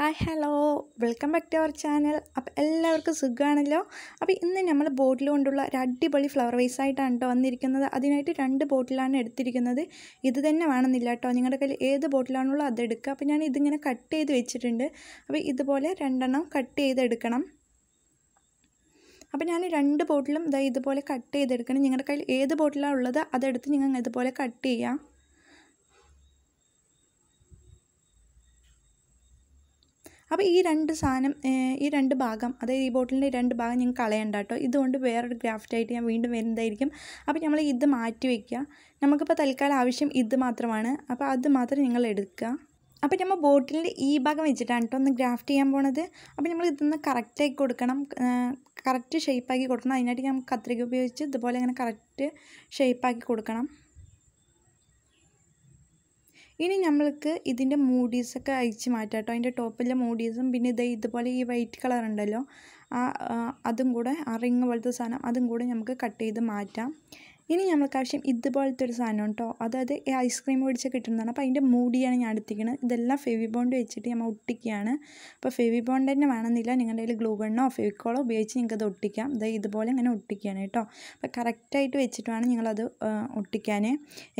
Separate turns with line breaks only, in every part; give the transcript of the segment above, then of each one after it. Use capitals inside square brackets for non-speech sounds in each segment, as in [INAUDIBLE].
hi hello welcome back to our channel അപ്പോൾ എല്ലാവർക്കും സുഖമാണല്ലോ അപ്പോൾ ഇന്ന് നമ്മൾ ബോട്ടിൽ കൊണ്ടുള്ള ഒരു അടിപൊളി ഫ്ലവർ വൈസ് ആയിട്ടാണ് കേട്ടോ വന്നിരിക്കുന്നത് അതിനായിട്ട് രണ്ട് ബോട്ടിലാണ് എടുത്തിരിക്കുന്നത് ഇത് തന്നെ വേണമെന്നില്ല കേട്ടോ നിങ്ങളുടെ കയ്യിൽ ഏത് ബോട്ടിലാണുള്ളോ അതെടുക്കുക അപ്പോൾ ഞാൻ ഇതിങ്ങനെ കട്ട് ചെയ്ത് വെച്ചിട്ടുണ്ട് അപ്പോൾ ഇതുപോലെ രണ്ടെണ്ണം കട്ട് ചെയ്തെടുക്കണം അപ്പോൾ ഞാൻ രണ്ട് ബോട്ടിലും ഇതാ ഇതുപോലെ കട്ട് ചെയ്തെടുക്കണം നിങ്ങളുടെ കയ്യിൽ ഏത് ബോട്ടിലാണ് ഉള്ളത് അതെടുത്ത് നിങ്ങൾ ഇതുപോലെ കട്ട് ചെയ്യാം അപ്പോൾ ഈ രണ്ട് സാധനം ഈ രണ്ട് ഭാഗം അതായത് ഈ ബോട്ടിലിൻ്റെ രണ്ട് ഭാഗം ഞങ്ങൾ കളയണ്ട കേട്ടോ ഇതുകൊണ്ട് വേറൊരു ഗ്രാഫ്റ്റായിട്ട് ഞാൻ വീണ്ടും വരുന്നതായിരിക്കും അപ്പോൾ നമ്മൾ ഇത് മാറ്റി വയ്ക്കുക നമുക്കിപ്പോൾ തൽക്കാലം ആവശ്യം ഇത് മാത്രമാണ് അപ്പോൾ അത് മാത്രം നിങ്ങൾ എടുക്കുക അപ്പോൾ നമ്മൾ ബോട്ടിലിൻ്റെ ഈ ഭാഗം വെച്ചിട്ടാണ് കേട്ടോ ഒന്ന് ഗ്രാഫ്റ്റ് ചെയ്യാൻ പോണത് അപ്പോൾ നമ്മൾ ഇതൊന്ന് കറക്റ്റാക്കി കൊടുക്കണം കറക്റ്റ് ഷേപ്പാക്കി കൊടുക്കണം അതിനായിട്ട് ഞാൻ കത്രിക ഉപയോഗിച്ച് ഇതുപോലെ ഇങ്ങനെ കറക്റ്റ് ഷേപ്പാക്കി കൊടുക്കണം ഇനി നമ്മൾക്ക് ഇതിൻ്റെ മൂഡീസൊക്കെ അഴിച്ച് മാറ്റാം കേട്ടോ അതിൻ്റെ ടോപ്പിലെ മൂഡീസും പിന്നെ ഇത് ഇതുപോലെ ഈ വൈറ്റ് കളർ ഉണ്ടല്ലോ ആ അതും കൂടെ ആ റിങ് പോലത്തെ സാധനം അതും കൂടെ നമുക്ക് കട്ട് ചെയ്ത് മാറ്റാം ഇനി നമ്മൾക്ക് ആവശ്യം ഇതുപോലത്തെ ഒരു സാധനം കേട്ടോ അതായത് ഐസ്ക്രീം ഒടിച്ച് കിട്ടുന്നതാണ് അപ്പോൾ അതിൻ്റെ മൂടിയാണ് ഞാൻ എടുത്തിരിക്കുന്നത് ഇതെല്ലാം ഫെവി ബോണ്ട് വെച്ചിട്ട് നമ്മൾ ഒട്ടിക്കുകയാണ് അപ്പോൾ ഫെവി ബോണ്ട് തന്നെ വേണമെന്നില്ല നിങ്ങളുടെ കയ്യിൽ ഗ്ലൂ ഫെവിക്കോളോ ഉപയോഗിച്ച് അത് ഒട്ടിക്കാം അതായത് ഇതുപോലെ ഇങ്ങനെ ഒട്ടിക്കുകയാണ് കേട്ടോ അപ്പോൾ കറക്റ്റായിട്ട് വെച്ചിട്ട് വേണം നിങ്ങളത് ഒട്ടിക്കാൻ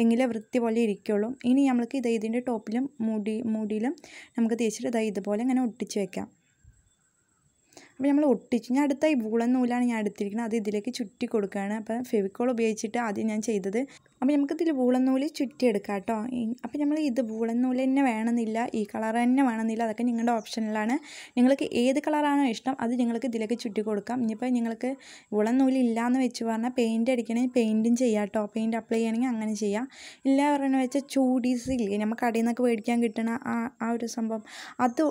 എങ്കിലേ വൃത്തി പോലെ ഇരിക്കുള്ളൂ ഇനി നമ്മൾക്ക് ഇത് ഇതിൻ്റെ ടോപ്പിലും മൂടി മൂടിയിലും നമുക്ക് തേച്ചിട്ട് ഇതാ ഇതുപോലെ ഇങ്ങനെ ഒട്ടിച്ച് വെക്കാം അപ്പോൾ നമ്മൾ ഒട്ടിച്ച് ഞാൻ അടുത്ത ഈ വൂളൻ നൂലാണ് ഞാൻ എടുത്തിരിക്കുന്നത് അത് ഇതിലേക്ക് ചുറ്റി കൊടുക്കുകയാണ് അപ്പോൾ ഫെവിക്കോൾ ഉപയോഗിച്ചിട്ട് ആദ്യം ഞാൻ ചെയ്തത് അപ്പോൾ നമുക്കിതിൽ വൂളൻ നൂല് ചുറ്റിയെടുക്കാം കേട്ടോ അപ്പോൾ നമ്മൾ ഇത് വൂളൻ നൂല് തന്നെ വേണമെന്നില്ല ഈ കളർ തന്നെ വേണമെന്നില്ല അതൊക്കെ നിങ്ങളുടെ ഓപ്ഷനിലാണ് നിങ്ങൾക്ക് ഏത് കളറാണോ ഇഷ്ടം അത് നിങ്ങൾക്ക് ഇതിലേക്ക് ചുറ്റി കൊടുക്കാം ഇനിയിപ്പോൾ നിങ്ങൾക്ക് വൂളൻ നൂല് ഇല്ലയെന്ന് വെച്ച് പറഞ്ഞാൽ പെയിൻറ്റ് അടിക്കണമെങ്കിൽ പെയിൻറ്റും ചെയ്യാം കേട്ടോ പെയിൻറ്റ് അപ്ലൈ ചെയ്യണമെങ്കിൽ അങ്ങനെ ചെയ്യാം ഇല്ല പറഞ്ഞു വെച്ചാൽ ചൂടീസ് ഇല്ലേ നമുക്ക് കടയിൽ നിന്നൊക്കെ മേടിക്കാൻ കിട്ടണ ആ ആ ഒരു സംഭവം അത്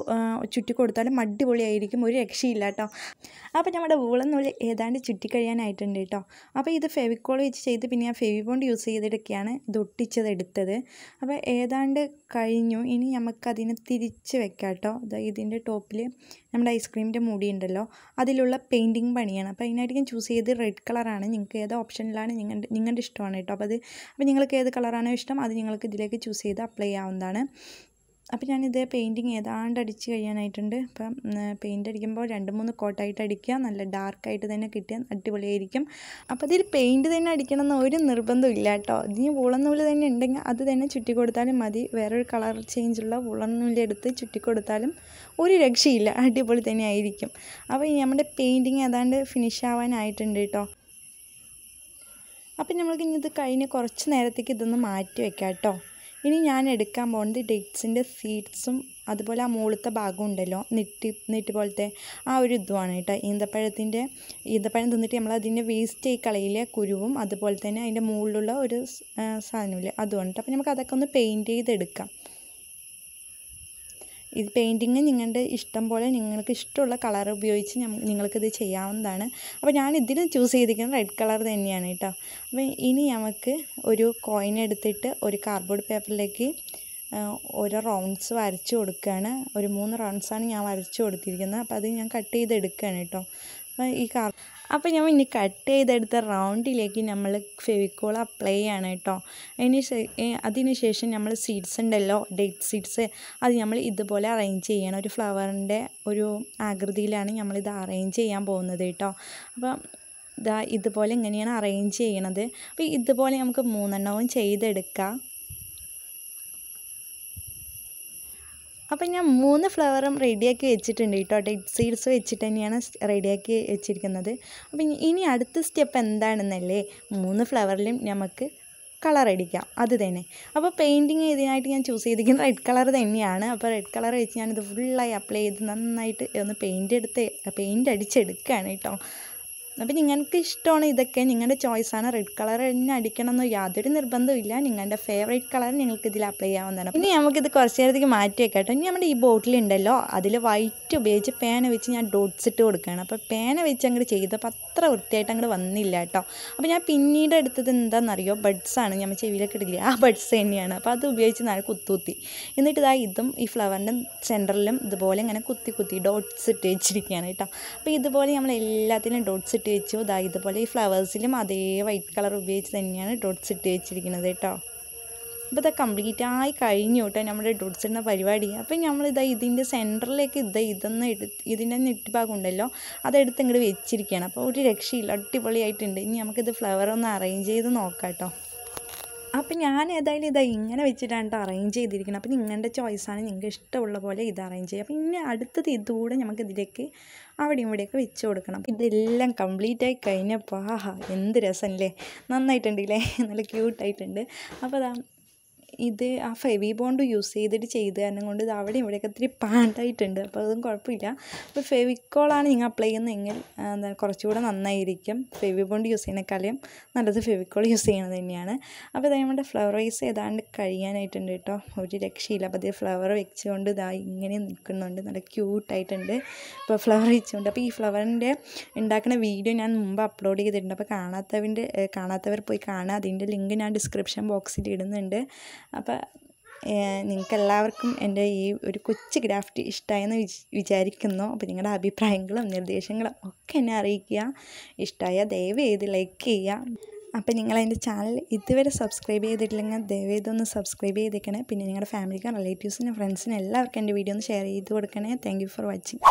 ചുറ്റി കൊടുത്താലും അടിപൊളിയായിരിക്കും ഒരു രക്ഷയില്ല കേട്ടോ അപ്പോൾ നമ്മുടെ ഊളെന്നുള്ളിൽ ഏതാണ്ട് ചുറ്റിക്കഴിയാനായിട്ടുണ്ട് കേട്ടോ അപ്പോൾ ഇത് ഫെവിക്കോൾ വെച്ച് ചെയ്ത് പിന്നെ ഞാൻ ഫെവി ബോണ്ട് യൂസ് ചെയ്തിട്ടൊക്കെയാണ് ഇത് ഒട്ടിച്ചത് എടുത്തത് അപ്പോൾ ഏതാണ്ട് കഴിഞ്ഞു ഇനി നമുക്കതിനെ തിരിച്ച് വെക്കാം കേട്ടോ ഇതിൻ്റെ ടോപ്പിൽ നമ്മുടെ ഐസ്ക്രീമിൻ്റെ മൂടി ഉണ്ടല്ലോ അതിലുള്ള പെയിൻറ്റിങ് പണിയാണ് അപ്പോൾ അതിനായിട്ട് ഞാൻ ചൂസ് ചെയ്ത് റെഡ് കളറാണ് നിങ്ങൾക്ക് ഏത് ഓപ്ഷനിലാണ് നിങ്ങളുടെ നിങ്ങളുടെ ഇഷ്ടമാണ് കേട്ടോ അപ്പോൾ അത് അപ്പോൾ നിങ്ങൾക്ക് ഏത് കളറാണോ ഇഷ്ടം അത് നിങ്ങൾക്ക് ഇതിലേക്ക് ചൂസ് ചെയ്ത് അപ്ലൈ ചെയ്യാവുന്നതാണ് അപ്പോൾ ഞാനിത് പെയിൻറ്റിങ് ഏതാണ്ട് അടിച്ച് കഴിയാനായിട്ടുണ്ട് അപ്പം പെയിൻറ്റ് അടിക്കുമ്പോൾ രണ്ട് മൂന്ന് കോട്ടായിട്ട് അടിക്കുക നല്ല ഡാർക്കായിട്ട് തന്നെ കിട്ടിയാൽ അടിപൊളിയായിരിക്കും അപ്പോൾ അതിൽ പെയിൻറ്റ് തന്നെ അടിക്കണം എന്ന് ഒരു നിർബന്ധം ഇല്ല കേട്ടോ ഇനി പൂളന്നൂല് തന്നെ ഉണ്ടെങ്കിൽ അത് തന്നെ ചുറ്റി കൊടുത്താലും മതി വേറൊരു കളർ ചേഞ്ചുള്ള പൂളന്നൂല് എടുത്ത് ചുറ്റി കൊടുത്താലും ഒരു രക്ഷയില്ല അടിപൊളി തന്നെ ആയിരിക്കും അപ്പോൾ നമ്മുടെ പെയിൻറ്റിങ് ഏതാണ്ട് ഫിനിഷ് ആവാനായിട്ടുണ്ട് കേട്ടോ അപ്പം നമ്മൾക്ക് ഇനി ഇത് കഴിഞ്ഞ് കുറച്ച് നേരത്തേക്ക് ഇതൊന്ന് മാറ്റി വെക്കാം കേട്ടോ ഇനി ഞാൻ എടുക്കാൻ പോകുന്നത് ഡേറ്റ്സിൻ്റെ സീഡ്സും അതുപോലെ ആ മുകളിലത്തെ ഭാഗം ഉണ്ടല്ലോ നെറ്റി നെറ്റ് പോലത്തെ ആ ഒരു ഇതുമാണ് കേട്ടോ ഈന്തപ്പഴത്തിൻ്റെ ഈന്തപ്പഴം തിന്നിട്ട് നമ്മൾ അതിൻ്റെ വേസ്റ്റ് ആയി കളയിലെ കുരുവും അതുപോലെ തന്നെ അതിൻ്റെ മുകളിലുള്ള ഒരു സാധനമില്ലേ അതുമാണ് കേട്ടോ അപ്പോൾ നമുക്ക് അതൊക്കെ ഒന്ന് പെയിൻറ്റ് ചെയ്തെടുക്കാം ഇത് പെയിൻറ്റിങ് നിങ്ങളുടെ ഇഷ്ടം പോലെ നിങ്ങൾക്ക് ഇഷ്ടമുള്ള കളർ ഉപയോഗിച്ച് നിങ്ങൾക്കിത് ചെയ്യാവുന്നതാണ് അപ്പോൾ ഞാൻ ഇതിന് ചൂസ് ചെയ്തിരിക്കുന്നത് റെഡ് കളർ തന്നെയാണ് കേട്ടോ അപ്പോൾ ഇനി നമുക്ക് ഒരു കോയിൻ എടുത്തിട്ട് ഒരു കാർഡ്ബോർഡ് പേപ്പറിലേക്ക് ഓരോ റൗണ്ട്സ് വരച്ചു കൊടുക്കുകയാണ് ഒരു മൂന്ന് റൗണ്ട്സാണ് ഞാൻ വരച്ചു കൊടുത്തിരിക്കുന്നത് അപ്പോൾ അത് ഞാൻ കട്ട് ചെയ്തെടുക്കുകയാണ് കേട്ടോ ഈ കാർ അപ്പോൾ ഞാൻ ഇനി കട്ട് ചെയ്തെടുത്ത റൗണ്ടിലേക്ക് നമ്മൾ ഫെവിക്കോൾ അപ്ലൈ ചെയ്യണം കേട്ടോ അതിന് അതിന് ശേഷം നമ്മൾ സീഡ്സ് ഉണ്ടല്ലോ ഡേറ്റ് സീഡ്സ് അത് നമ്മൾ ഇതുപോലെ അറേഞ്ച് ചെയ്യണം ഒരു ഫ്ലവറിൻ്റെ ഒരു ആകൃതിയിലാണ് നമ്മളിത് അറേഞ്ച് ചെയ്യാൻ പോകുന്നത് കേട്ടോ അപ്പം ഇതാ ഇതുപോലെ ഇങ്ങനെയാണ് അറേഞ്ച് ചെയ്യണത് അപ്പോൾ ഇതുപോലെ നമുക്ക് മൂന്നെണ്ണവും ചെയ്തെടുക്കാം അപ്പം ഞാൻ മൂന്ന് ഫ്ലവറും റെഡിയാക്കി വെച്ചിട്ടുണ്ട് കേട്ടോ ഡേറ്റ് സീഡ്സ് വെച്ചിട്ട് തന്നെയാണ് റെഡിയാക്കി വെച്ചിരിക്കുന്നത് അപ്പം ഇനി അടുത്ത സ്റ്റെപ്പ് എന്താണെന്നല്ലേ മൂന്ന് ഫ്ലവറിലും നമുക്ക് കളർ അടിക്കാം അത് തന്നെ അപ്പോൾ പെയിൻറ്റിങ് ഇതിനായിട്ട് ഞാൻ ചൂസ് ചെയ്തിരിക്കുന്നത് റെഡ് കളർ തന്നെയാണ് അപ്പോൾ റെഡ് കളർ വെച്ച് ഞാനിത് ഫുള്ളായി അപ്ലൈ ചെയ്ത് നന്നായിട്ട് ഒന്ന് പെയിൻ്റ് എടുത്ത് പെയിൻ്റ് അടിച്ചെടുക്കുകയാണ് കേട്ടോ അപ്പം നിങ്ങൾക്ക് ഇഷ്ടമാണ് ഇതൊക്കെ നിങ്ങളുടെ ചോയ്സാണ് റെഡ് കളർ തന്നെ അടിക്കണമെന്ന് യാതൊരു നിർബന്ധമില്ല നിങ്ങളുടെ ഫേവറേറ്റ് കളർ നിങ്ങൾക്ക് ഇതിൽ അപ്ലൈ ചെയ്യാവുന്നതാണ് ഇനി നമുക്കിത് കുറച്ച് നേരത്തേക്ക് മാറ്റി വെക്കട്ടെ ഇനി നമ്മുടെ ഈ ബോട്ടിലുണ്ടല്ലോ അതിൽ വൈറ്റ് ഉപയോഗിച്ച് പേന വെച്ച് ഞാൻ ഡോട്ട്സ് ഇട്ട് കൊടുക്കുകയാണ് അപ്പോൾ പേന വെച്ച് അങ്ങോട്ട് ചെയ്തപ്പോൾ അത്ര വൃത്തിയായിട്ട് അങ്ങോട്ട് വന്നില്ല കേട്ടോ അപ്പോൾ ഞാൻ പിന്നീട് എടുത്തത് എന്താണെന്നറിയോ ബഡ്സാണ് ഞാൻ ചെവിയിലൊക്കെ ഇടില്ല ആ ബഡ്സ് തന്നെയാണ് അപ്പോൾ അത് ഉപയോഗിച്ച് നാളെ കുത്തുത്തി എന്നിട്ട് ഇതാ ഇതും ഈ ഫ്ലവറിൻ്റെ സെൻറ്ററിലും ഇതുപോലെ ഇങ്ങനെ കുത്തി കുത്തി ഡോട്ട്സ് ഇട്ട് വെച്ചിരിക്കുകയാണ് കേട്ടോ അപ്പോൾ ഇതുപോലെ നമ്മൾ എല്ലാത്തിനും ഡോട്ട്സ് ഇട്ട് ഇട്ട് വെച്ചു ഇതാ ഇതുപോലെ ഈ ഫ്ലവേഴ്സിലും അതേ വൈറ്റ് കളർ ഉപയോഗിച്ച് തന്നെയാണ് ഡോട്ട്സ് ഇട്ട് വെച്ചിരിക്കുന്നത് കേട്ടോ അപ്പോൾ ഇതാ കംപ്ലീറ്റ് ആയി കഴിഞ്ഞു കേട്ടോ നമ്മുടെ ഡോട്ട്സ് ഇടുന്ന പരിപാടി അപ്പം നമ്മളിതാ ഇതിൻ്റെ സെൻറ്ററിലേക്ക് ഇതാ ഇതൊന്ന് എടുത്ത് ഇതിൻ്റെ നെറ്റിഭാഗം ഉണ്ടല്ലോ അതെടുത്ത് ഇങ്ങോട്ട് വെച്ചിരിക്കുകയാണ് അപ്പോൾ ഒരു രക്ഷയില്ല അടിപൊളിയായിട്ടുണ്ട് ഇനി നമുക്കിത് ഫ്ലവർ ഒന്ന് അറേഞ്ച് ചെയ്ത് നോക്കാം കേട്ടോ അപ്പം ഞാൻ ഏതായാലും ഇതാ ഇങ്ങനെ വെച്ചിട്ടാണ് കേട്ടോ അറേഞ്ച് ചെയ്തിരിക്കുന്നത് അപ്പം നിങ്ങളുടെ ചോയ്സാണ് നിങ്ങൾക്ക് ഇഷ്ടമുള്ള പോലെ ഇത് അറേഞ്ച് ചെയ്യുക അപ്പം ഇനി അടുത്തത് ഇതുകൂടെ നമുക്ക് ഇതിലേക്ക് അവിടെയും ഇവിടെയൊക്കെ വെച്ച് കൊടുക്കണം ഇതെല്ലാം കംപ്ലീറ്റ് ആയി കഴിഞ്ഞപ്പോൾ ആഹാ എന്ത് രസമല്ലേ നന്നായിട്ടുണ്ടല്ലേ [LAUGHS] നല്ല ക്യൂട്ടായിട്ടുണ്ട് അപ്പോൾ അതാ ഇത് ആ ഫെവി ബോണ്ട് യൂസ് ചെയ്തിട്ട് ചെയ്ത് കാരണം കൊണ്ട് ഇത് അവിടെ ഇവിടെയൊക്കെ ഇത്തിരി പാണ്ടായിട്ടുണ്ട് അപ്പോൾ അതൊന്നും കുഴപ്പമില്ല അപ്പോൾ ഫെവിക്കോളാണ് നിങ്ങൾ അപ്ലൈ ചെയ്യുന്നതെങ്കിൽ എന്താ കുറച്ചുകൂടെ നന്നായിരിക്കും ഫെവി ബോണ്ട് യൂസ് ചെയ്യുന്നേക്കാളും നല്ലത് ഫെവിക്കോൾ യൂസ് ചെയ്യുന്നത് തന്നെയാണ് അപ്പോൾ ഇതായ നമ്മുടെ ഫ്ലവർ വൈസ് ഏതാണ്ട് കഴിയാനായിട്ടുണ്ട് കേട്ടോ ഒരു രക്ഷയില്ല അപ്പോൾ അതേ ഫ്ലവർ വെച്ചുകൊണ്ട് ഇതാ ഇങ്ങനെ നിൽക്കുന്നുണ്ട് നല്ല ക്യൂട്ടായിട്ടുണ്ട് ഇപ്പോൾ ഫ്ലവർ വെച്ചുകൊണ്ട് അപ്പോൾ ഈ ഫ്ലവറിൻ്റെ ഉണ്ടാക്കുന്ന വീഡിയോ ഞാൻ മുമ്പ് അപ്ലോഡ് ചെയ്തിട്ടുണ്ട് അപ്പോൾ കാണാത്തവൻ്റെ കാണാത്തവർ പോയി കാണുക അതിൻ്റെ ലിങ്ക് ഞാൻ ഡിസ്ക്രിപ്ഷൻ ബോക്സിൽ ഇടുന്നുണ്ട് അപ്പോൾ നിങ്ങൾക്ക് എല്ലാവർക്കും എൻ്റെ ഈ ഒരു കൊച്ചു ഗ്രാഫ്റ്റ് ഇഷ്ടമായെന്ന് വിചാരിക്കുന്നു അപ്പോൾ നിങ്ങളുടെ അഭിപ്രായങ്ങളും നിർദ്ദേശങ്ങളും ഒക്കെ എന്നെ അറിയിക്കുക ഇഷ്ടമായ ദയവ് ചെയ്ത് ലൈക്ക് ചെയ്യുക അപ്പോൾ നിങ്ങൾ എൻ്റെ ചാനൽ ഇതുവരെ സബ്സ്ക്രൈബ് ചെയ്തിട്ടില്ലെങ്കിൽ ദയവേതൊന്ന് സബ്സ്ക്രൈബ് ചെയ്തേക്കണേ പിന്നെ നിങ്ങളുടെ ഫാമിലിക്കും റിലേറ്റീവ്സിനും ഫ്രണ്ട്സിനും എല്ലാവർക്കും എൻ്റെ വീഡിയോ ഒന്ന് ഷെയർ ചെയ്ത് കൊടുക്കണേ താങ്ക് ഫോർ വാച്ചിങ്